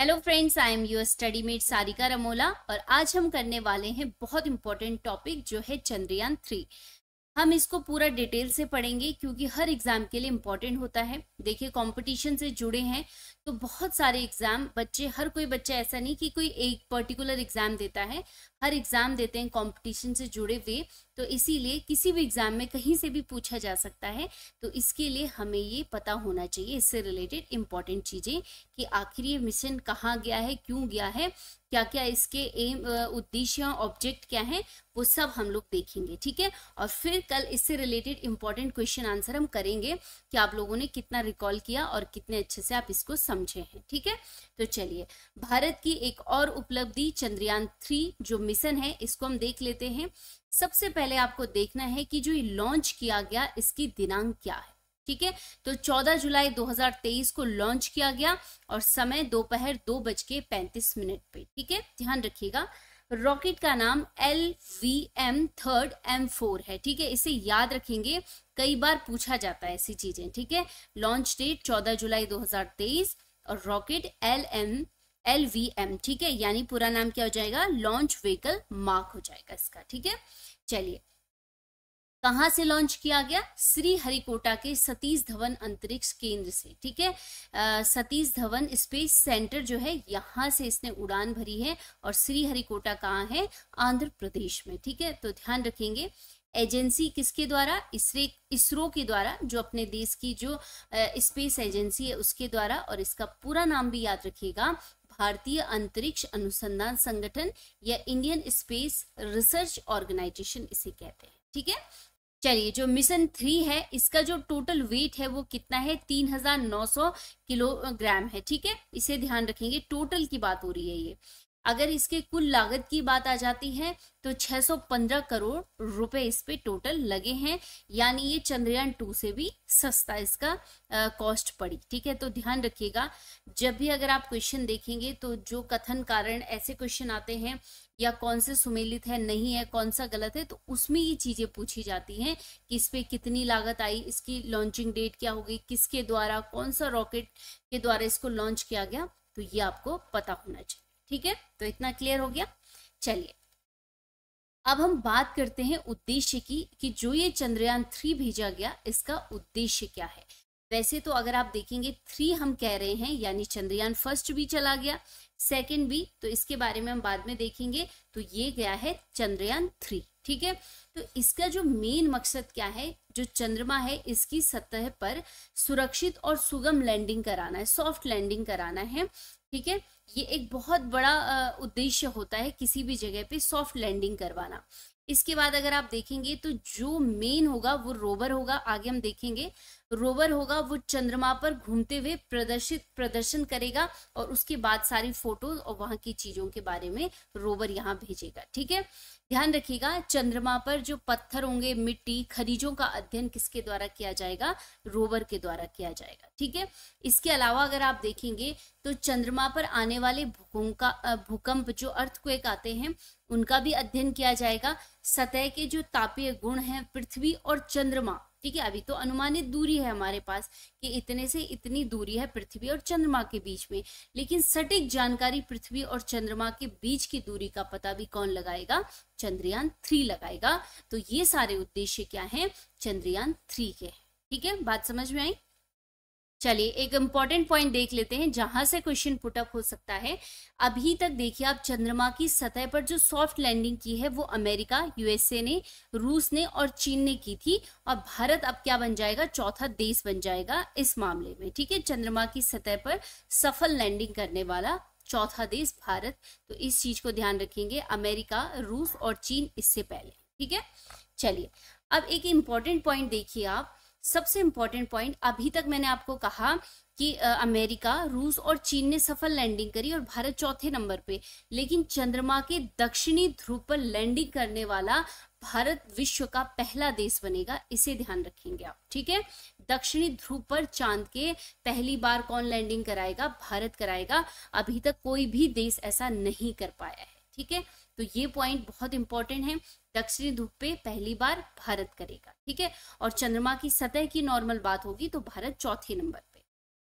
hello friends I am your study mate Sarika Ramola और आज हम करने वाले हैं बहुत इंपॉर्टेंट टॉपिक जो है चंद्रयान थ्री हम इसको पूरा डिटेल से पढ़ेंगे क्योंकि हर एग्जाम के लिए इम्पॉर्टेंट होता है देखिए कंपटीशन से जुड़े हैं तो बहुत सारे एग्ज़ाम बच्चे हर कोई बच्चा ऐसा नहीं कि कोई एक पर्टिकुलर एग्ज़ाम देता है हर एग्ज़ाम देते हैं कंपटीशन से जुड़े हुए तो इसीलिए किसी भी एग्ज़ाम में कहीं से भी पूछा जा सकता है तो इसके लिए हमें ये पता होना चाहिए इससे रिलेटेड इम्पॉर्टेंट चीज़ें कि आखिर ये मिशन कहाँ गया है क्यों गया है क्या क्या इसके एम उद्देश्य ऑब्जेक्ट क्या है वो सब हम लोग देखेंगे ठीक है और फिर कल इससे रिलेटेड इंपॉर्टेंट क्वेश्चन आंसर हम करेंगे कि आप लोगों ने कितना रिकॉल किया और कितने अच्छे से आप इसको समझ समझे हैं ठीक है तो चलिए भारत की एक और उपलब्धि चंद्रयान थ्री जो मिशन है इसको हम देख लेते हैं सबसे पहले आपको देखना है कि जो ये लॉन्च किया गया इसकी दिनांक क्या है ठीक है तो 14 जुलाई 2023 को लॉन्च किया गया और समय दोपहर दो बज के मिनट पे ठीक है ध्यान रखिएगा रॉकेट का नाम L V M third M four है ठीक है इसे याद रखेंगे कई बार पूछा जाता है ऐसी चीजें ठीक है लॉन्च डेट चौदह जुलाई 2023 और rocket L M L V M ठीक है यानी पूरा नाम क्या हो जाएगा लॉन्च व्हीकल मार्क हो जाएगा इसका ठीक है चलिए कहाँ से लॉन्च किया गया श्री हरिकोटा के सतीश धवन अंतरिक्ष केंद्र से ठीक है सतीश धवन स्पेस सेंटर जो है यहाँ से इसने उड़ान भरी है और श्री हरिकोटा कहाँ है आंध्र प्रदेश में ठीक है तो ध्यान रखेंगे एजेंसी किसके द्वारा इसरो के द्वारा जो अपने देश की जो स्पेस एजेंसी है उसके द्वारा और इसका पूरा नाम भी याद रखिएगा भारतीय अंतरिक्ष अनुसंधान संगठन या इंडियन स्पेस रिसर्च ऑर्गेनाइजेशन इसे कहते हैं ठीक है चलिए जो मिशन थ्री है इसका जो टोटल वेट है वो कितना है तीन हजार नौ सौ किलोग्राम है ठीक है इसे ध्यान रखेंगे टोटल की बात हो रही है ये अगर इसके कुल लागत की बात आ जाती है तो 615 करोड़ रुपए इस पे टोटल लगे हैं यानी ये चंद्रयान टू से भी सस्ता इसका कॉस्ट पड़ी ठीक है तो ध्यान रखिएगा जब भी अगर आप क्वेश्चन देखेंगे तो जो कथन कारण ऐसे क्वेश्चन आते हैं या कौन से सुमेलित है नहीं है कौन सा गलत है तो उसमें ये चीज़ें पूछी जाती हैं कि इस पे कितनी लागत आई इसकी लॉन्चिंग डेट क्या होगी किसके द्वारा कौन सा रॉकेट के द्वारा इसको लॉन्च किया गया तो ये आपको पता होना चाहिए ठीक है तो इतना क्लियर हो गया चलिए अब हम बात करते हैं उद्देश्य की कि जो ये चंद्रयान थ्री भेजा गया इसका उद्देश्य क्या है वैसे तो अगर आप देखेंगे थ्री हम कह रहे हैं यानी चंद्रयान फर्स्ट भी चला गया सेकंड भी तो इसके बारे में हम बाद में देखेंगे तो ये गया है चंद्रयान थ्री ठीक है तो इसका जो मेन मकसद क्या है जो चंद्रमा है इसकी सतह पर सुरक्षित और सुगम लैंडिंग कराना है सॉफ्ट लैंडिंग कराना है ठीक है ये एक बहुत बड़ा उद्देश्य होता है किसी भी जगह पे सॉफ्ट लैंडिंग करवाना इसके बाद अगर आप देखेंगे तो जो मेन होगा वो रोवर होगा आगे हम देखेंगे रोवर होगा वो चंद्रमा पर घूमते हुए प्रदर्शित प्रदर्शन करेगा और उसके बाद सारी फोटो और वहां की चीजों के बारे में रोवर यहाँ भेजेगा ठीक है ध्यान रखिएगा चंद्रमा पर जो पत्थर होंगे मिट्टी खनिजों का अध्ययन किसके द्वारा किया जाएगा रोवर के द्वारा किया जाएगा ठीक है इसके अलावा अगर आप देखेंगे तो चंद्रमा पर आने वाले भूकंप का भूकंप जो अर्थ आते हैं उनका भी अध्ययन किया जाएगा सतह के जो तापीय गुण हैं पृथ्वी और चंद्रमा ठीक है अभी तो अनुमानित दूरी है हमारे पास कि इतने से इतनी दूरी है पृथ्वी और चंद्रमा के बीच में लेकिन सटीक जानकारी पृथ्वी और चंद्रमा के बीच की दूरी का पता भी कौन लगाएगा चंद्रयान थ्री लगाएगा तो ये सारे उद्देश्य क्या हैं चंद्रयान थ्री के ठीक है बात समझ में आई चलिए एक इम्पॉर्टेंट पॉइंट देख लेते हैं जहां से क्वेश्चन पुटअप हो सकता है अभी तक देखिए आप चंद्रमा की सतह पर जो सॉफ्ट लैंडिंग की है वो अमेरिका यूएसए ने रूस ने और चीन ने की थी और भारत अब क्या बन जाएगा चौथा देश बन जाएगा इस मामले में ठीक है चंद्रमा की सतह पर सफल लैंडिंग करने वाला चौथा देश भारत तो इस चीज को ध्यान रखेंगे अमेरिका रूस और चीन इससे पहले ठीक है चलिए अब एक इम्पॉर्टेंट पॉइंट देखिए आप सबसे इंपॉर्टेंट पॉइंट अभी तक मैंने आपको कहा कि अमेरिका रूस और चीन ने सफल लैंडिंग करी और भारत चौथे नंबर पे लेकिन चंद्रमा के दक्षिणी ध्रुव पर लैंडिंग करने वाला भारत विश्व का पहला देश बनेगा इसे ध्यान रखेंगे आप ठीक है दक्षिणी ध्रुव पर चांद के पहली बार कौन लैंडिंग कराएगा भारत कराएगा अभी तक कोई भी देश ऐसा नहीं कर पाया है ठीक है तो ये पॉइंट बहुत इंपॉर्टेंट है दक्षिणी ध्रुव पे पहली बार भारत करेगा ठीक है और चंद्रमा की सतह की नॉर्मल बात होगी तो भारत चौथे नंबर पे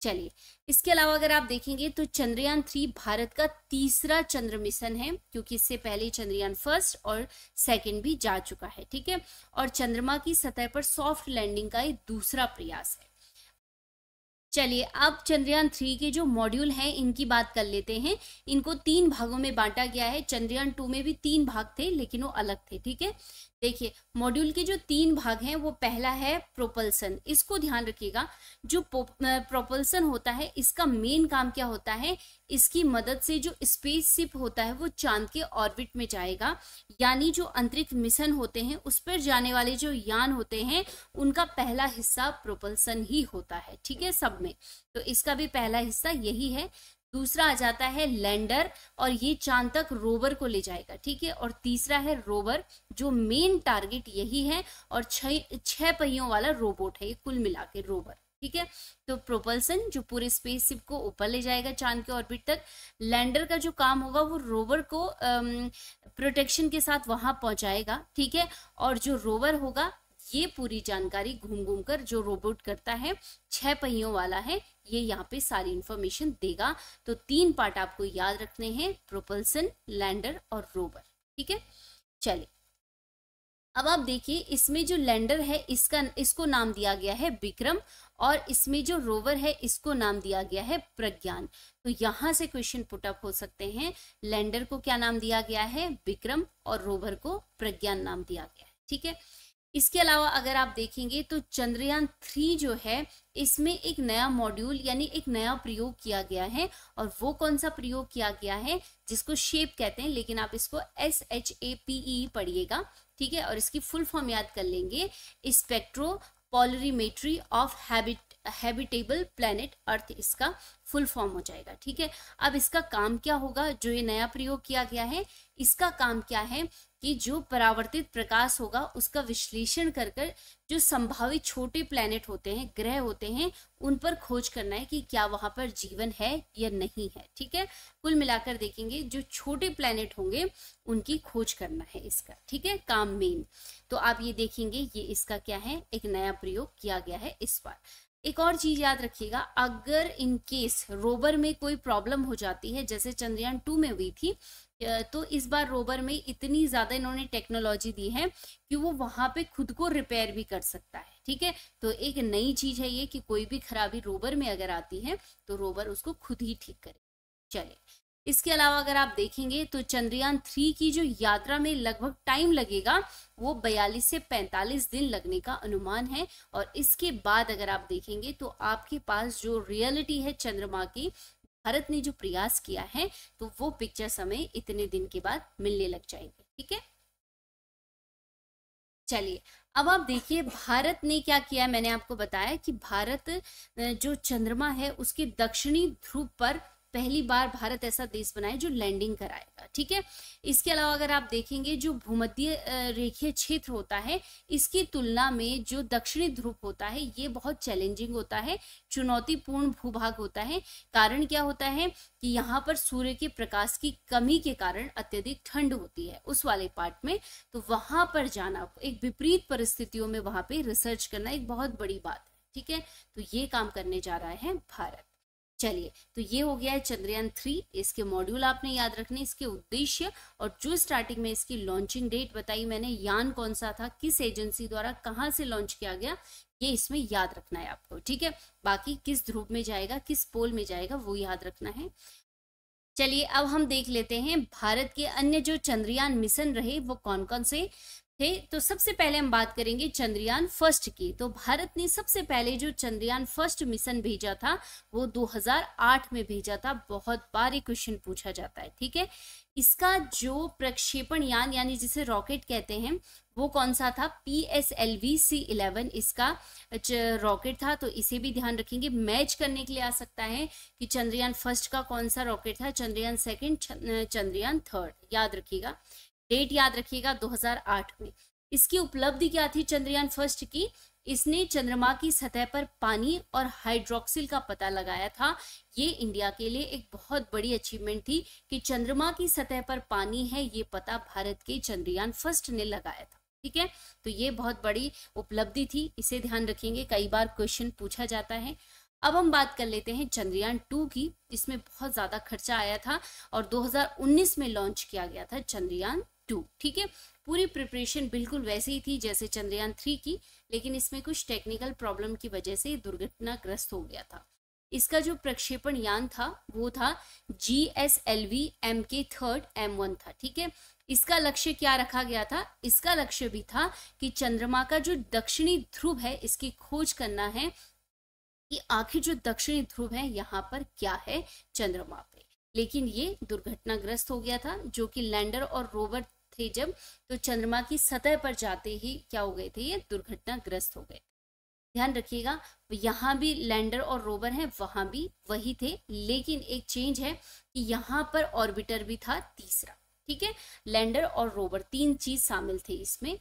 चलिए इसके अलावा अगर आप देखेंगे तो चंद्रयान थ्री भारत का तीसरा चंद्र मिशन है क्योंकि इससे पहले चंद्रयान फर्स्ट और सेकंड भी जा चुका है ठीक है और चंद्रमा की सतह पर सॉफ्ट लैंडिंग का ये दूसरा प्रयास है चलिए अब चंद्रयान थ्री के जो मॉड्यूल हैं इनकी बात कर लेते हैं इनको तीन भागों में बांटा गया है चंद्रयान टू में भी तीन भाग थे लेकिन वो अलग थे ठीक है देखिए मॉड्यूल के जो तीन भाग हैं वो पहला है प्रोपल्सन इसको ध्यान रखिएगा जो प्रोपल्सन होता है इसका मेन काम क्या होता है इसकी मदद से जो स्पेसशिप होता है वो चांद के ऑर्बिट में जाएगा यानी जो अंतरिक्ष मिशन होते हैं उस पर जाने वाले जो यान होते हैं उनका पहला हिस्सा प्रोपल्सन ही होता है ठीक है सब में तो इसका भी पहला हिस्सा यही है दूसरा आ जाता है लैंडर और ये चांद तक रोवर को ले जाएगा ठीक है और तीसरा है रोवर जो मेन टारगेट यही है और छह पहियों वाला रोबोट है ये कुल मिला के रोवर ठीक है तो प्रोपल्सन जो पूरे स्पेसशिप को ऊपर ले जाएगा चांद के ऑर्बिट तक लैंडर का जो काम होगा वो रोवर को प्रोटेक्शन के साथ वहां पहुंचाएगा ठीक है और जो रोवर होगा ये पूरी जानकारी घूम घूम कर जो रोबोट करता है छह पहियों वाला है ये यहाँ पे सारी इंफॉर्मेशन देगा तो तीन पार्ट आपको याद रखने हैं प्रोपल्सन लैंडर और रोवर ठीक है चलिए अब आप देखिए इसमें जो लैंडर है इसका इसको नाम दिया गया है विक्रम और इसमें जो रोवर है इसको नाम दिया गया है प्रज्ञान तो यहां से क्वेश्चन पुटअप हो सकते हैं लैंडर को क्या नाम दिया गया है विक्रम और रोवर को प्रज्ञान नाम दिया गया है ठीक है इसके अलावा अगर आप देखेंगे तो चंद्रयान थ्री जो है इसमें एक नया मॉड्यूल यानी एक नया प्रयोग किया गया है और वो कौन सा प्रयोग किया गया है जिसको शेप कहते हैं लेकिन आप इसको S H A P E पढ़िएगा ठीक है और इसकी फुल फॉर्म याद कर लेंगे spectro polarimetry of habit habitable planet Earth इसका फुल फॉर्म हो जाएगा ठीक है अब इसका काम क्या होगा जो ये नया प्रयोग किया गया है इसका काम क्या है कि जो परावर्तित प्रकाश होगा उसका विश्लेषण कर कर जो संभावित छोटे प्लैनेट होते हैं ग्रह होते हैं उन पर खोज करना है कि क्या वहां पर जीवन है या नहीं है ठीक है कुल मिलाकर देखेंगे जो छोटे प्लैनेट होंगे उनकी खोज करना है इसका ठीक है काम मेन तो आप ये देखेंगे ये इसका क्या है एक नया प्रयोग किया गया है इस बार एक और चीज याद रखिएगा अगर इन केस रोबर में कोई प्रॉब्लम हो जाती है जैसे चंद्रयान टू में हुई थी तो इस बार रोबर में इतनी ज़्यादा इन्होंने टेक्नोलॉजी दी है कि वो वहाँ पे खुद को रिपेयर भी कर सकता है ठीक है तो एक नई चीज़ है ये कि कोई भी खराबी रोबर में अगर आती है तो रोबर उसको खुद ही ठीक करे चले इसके अलावा अगर आप देखेंगे तो चंद्रयान थ्री की जो यात्रा में लगभग टाइम लगेगा वो 42 से 45 दिन लगने का अनुमान है और इसके बाद अगर आप देखेंगे तो आपके पास जो रियलिटी है चंद्रमा की भारत ने जो प्रयास किया है तो वो पिक्चर समय इतने दिन के बाद मिलने लग जाएंगे ठीक है चलिए अब आप देखिए भारत ने क्या किया मैंने आपको बताया कि भारत जो चंद्रमा है उसके दक्षिणी ध्रुव पर पहली बार भारत ऐसा देश बनाए जो लैंडिंग कराएगा ठीक है इसके अलावा अगर आप देखेंगे जो भूमध्य रेखीय क्षेत्र होता है इसकी तुलना में जो दक्षिणी ध्रुव होता है ये बहुत चैलेंजिंग होता है चुनौतीपूर्ण भूभाग होता है कारण क्या होता है कि यहाँ पर सूर्य के प्रकाश की कमी के कारण अत्यधिक ठंड होती है उस वाले पार्ट में तो वहां पर जाना एक विपरीत परिस्थितियों में वहां पर रिसर्च करना एक बहुत बड़ी बात है ठीक है तो ये काम करने जा रहा है भारत चलिए तो ये हो गया है चंद्रयान थ्री इसके मॉड्यूल आपने याद रखने इसके उद्देश्य और जो स्टार्टिंग में इसकी लॉन्चिंग डेट बताई मैंने यान कौन सा था किस एजेंसी द्वारा कहाँ से लॉन्च किया गया ये इसमें याद रखना है आपको ठीक है बाकी किस ध्रुव में जाएगा किस पोल में जाएगा वो याद रखना है चलिए अब हम देख लेते हैं भारत के अन्य जो चंद्रयान मिशन रहे वो कौन कौन से थे तो सबसे पहले हम बात करेंगे चंद्रयान फर्स्ट की तो भारत ने सबसे पहले जो चंद्रयान फर्स्ट मिशन भेजा था वो 2008 में भेजा था बहुत बार एक क्वेश्चन पूछा जाता है ठीक है इसका जो प्रक्षेपण यान यानी जिसे रॉकेट कहते हैं वो कौन सा था P S L V C eleven इसका रॉकेट था तो इसे भी ध्यान रखेंगे मैच करने के लिए आ सकता है कि चंद्रयान फर्स्ट का कौन सा रॉकेट था चंद्रयान सेकंड चंद्रयान थर्ड याद रखिएगा डेट याद रखिएगा 2008 में इसकी उपलब्धि क्या थी चंद्रयान फर्स्ट की इसने चंद्रमा की सतह पर पानी और हाइड्रोक्सिल का पता लगाया था ये इंडिया के लिए एक बहुत बड़ी अचीवमेंट थी कि चंद्रमा की सतह पर पानी है ये पता भारत के चंद्रयान फर्स्ट ने लगाया था ठीक है तो ये बहुत बड़ी उपलब्धि थी इसे ध्यान रखेंगे कई बार क्वेश्चन पूछा जाता है अब हम बात कर लेते हैं चंद्रयान टू की इसमें बहुत ज़्यादा खर्चा आया था और 2019 में लॉन्च किया गया था चंद्रयान टू ठीक है पूरी प्रिपरेशन बिल्कुल वैसे ही थी जैसे चंद्रयान थ्री की लेकिन इसमें कुछ टेक्निकल प्रॉब्लम की वजह से दुर्घटनाग्रस्त हो गया था इसका जो प्रक्षेपण यान था वो था G S L V M K third M one था ठीक है इसका लक्ष्य क्या रखा गया था इसका लक्ष्य भी था कि चंद्रमा का जो दक्षिणी ध्रुव है इसकी खोज करना है कि आखिर जो दक्षिणी ध्रुव है यहाँ पर क्या है चंद्रमा पे लेकिन ये दुर्घटनाग्रस्त हो गया था जो कि लैंडर और रोवर थे जब तो चंद्रमा की सतह पर जाते ही क्या हो गए थे ये दुर्घटनाग्रस्त हो गए ध्यान रखिएगा यहाँ भी लैंडर और रोवर हैं वहाँ भी वही थे लेकिन एक चेंज है कि यहाँ पर ऑर्बिटर भी था तीसरा ठीक है लैंडर और रोवर तीन चीज शामिल थे इसमें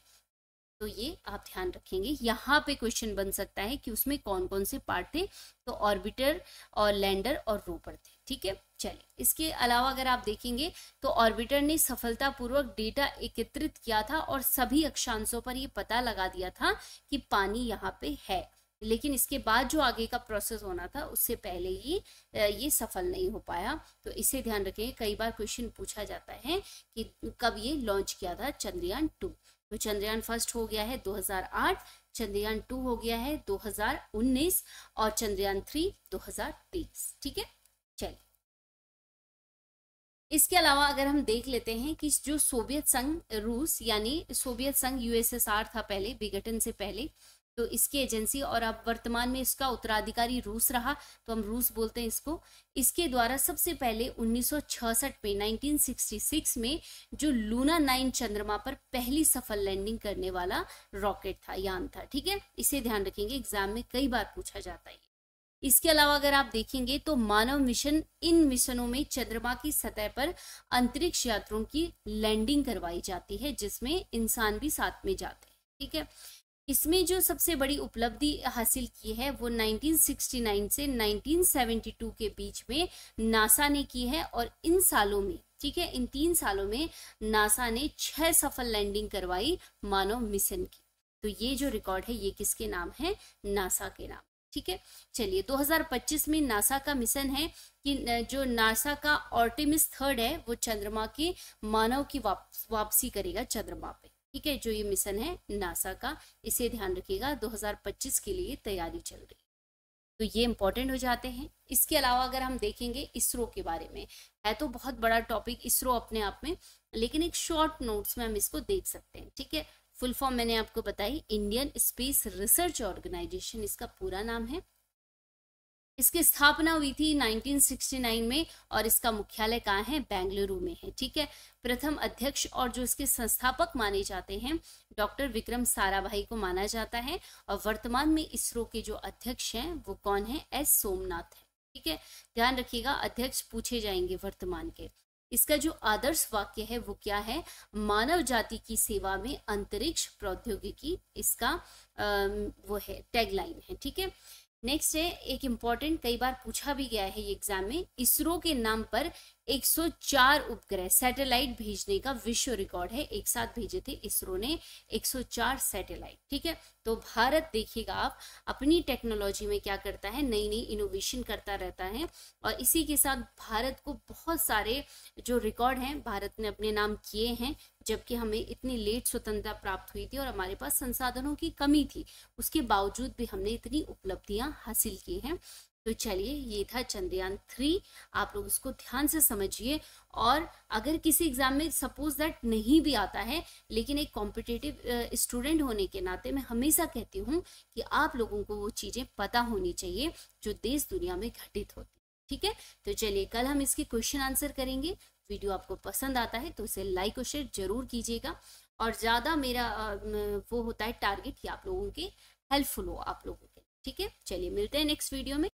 तो ये आप ध्यान रखेंगे यहाँ पे क्वेश्चन बन सकता है कि उसमें कौन कौन से पार्ट थे तो ऑर्बिटर और लैंडर और रोवर थे ठीक है चलिए इसके अलावा अगर आप देखेंगे तो ऑर्बिटर ने सफलतापूर्वक डेटा एकत्रित किया था और सभी अक्षांशों पर ये पता लगा दिया था कि पानी यहाँ पे है लेकिन इसके बाद जो आगे का प्रोसेस होना था उससे पहले ही ये सफल नहीं हो पाया तो इसे ध्यान रखें कई बार क्वेश्चन पूछा जाता है कि कब ये लॉन्च किया था चंद्रयान टू तो चंद्रयान फर्स्ट हो गया है 2008 चंद्रयान टू हो गया है 2019 और चंद्रयान थ्री 2023 ठीक है इसके अलावा अगर हम देख लेते हैं कि जो सोवियत संघ रूस यानी सोवियत संघ यूएसएसआर था पहले विघटन से पहले तो इसकी एजेंसी और अब वर्तमान में इसका उत्तराधिकारी रूस रहा तो हम रूस बोलते हैं इसको इसके द्वारा सबसे पहले 1966 में 1966 में जो लूना नाइन चंद्रमा पर पहली सफल लैंडिंग करने वाला रॉकेट था यान था ठीक है इसे ध्यान रखेंगे एग्जाम में कई बार पूछा जाता है इसके अलावा अगर आप देखेंगे तो मानव मिशन इन मिशनों में चंद्रमा की सतह पर अंतरिक्ष यात्रों की लैंडिंग करवाई जाती है जिसमें इंसान भी साथ में जाते हैं ठीक है इसमें जो सबसे बड़ी उपलब्धि हासिल की है वो 1969 से 1972 के बीच में नासा ने की है और इन सालों में ठीक है इन तीन सालों में नासा ने छह सफल लैंडिंग करवाई मानव मिशन की तो ये जो रिकॉर्ड है ये किसके नाम है नासा के नाम ठीक है चलिए 2025 में नासा का मिशन है कि जो नासा का ऑर्टिमिस थर्ड है वो चंद्रमा के मानव की वाप, वापसी करेगा चंद्रमा पे ठीक है जो ये मिशन है नासा का इसे ध्यान रखिएगा 2025 के लिए तैयारी चल रही है तो ये इंपॉर्टेंट हो जाते हैं इसके अलावा अगर हम देखेंगे इसरो के बारे में है तो बहुत बड़ा टॉपिक इसरो अपने आप में लेकिन एक शॉर्ट नोट्स में हम इसको देख सकते हैं ठीक है फुल फॉर्म मैंने आपको बताई इंडियन स्पेस रिसर्च ऑर्गेनाइजेशन इसका पूरा नाम है इसकी स्थापना हुई थी 1969 में और इसका मुख्यालय कहाँ है बेंगलुरु में है ठीक है प्रथम अध्यक्ष और जो इसके संस्थापक माने जाते हैं डॉक्टर विक्रम साराभाई को माना जाता है और वर्तमान में इसरो के जो अध्यक्ष हैं वो कौन है एस सोमनाथ है ठीक है ध्यान रखिएगा अध्यक्ष पूछे जाएंगे वर्तमान के इसका जो आदर्श वाक्य है वो क्या है मानव जाति की सेवा में अंतरिक्ष प्रौद्योगिकी इसका वो है टैगलाइन है ठीक है नेक्स्ट है एक इम्पॉर्टेंट कई बार पूछा भी गया है ये एग्जाम में इसरो के नाम पर 104 उपग्रह सैटेलाइट भेजने का विश्व रिकॉर्ड है एक साथ भेजे थे इसरो ने 104 सैटेलाइट ठीक है तो भारत देखिएगा आप अपनी टेक्नोलॉजी में क्या करता है नई नई इनोवेशन करता रहता है और इसी के साथ भारत को बहुत सारे जो रिकॉर्ड हैं भारत ने अपने नाम किए हैं जबकि हमें इतनी लेट स्वतंत्रता प्राप्त हुई थी और हमारे पास संसाधनों की कमी थी उसके बावजूद भी हमने इतनी उपलब्धियां हासिल की हैं तो चलिए ये था चंद्रयान थ्री आप लोग इसको ध्यान से समझिए और अगर किसी एग्जाम में सपोज दैट नहीं भी आता है लेकिन एक कॉम्पिटिटिव स्टूडेंट होने के नाते मैं हमेशा कहती हूँ कि आप लोगों को वो चीज़ें पता होनी चाहिए जो देश दुनिया में घटित होती ठीक है तो चलिए कल हम इसके क्वेश्चन आंसर करेंगे वीडियो आपको पसंद आता है तो उसे लाइक और शेयर जरूर कीजिएगा और ज़्यादा मेरा वो होता है टारगेट कि आप लोगों के हेल्पफुल हो आप लोगों के ठीक है चलिए मिलते हैं नेक्स्ट वीडियो में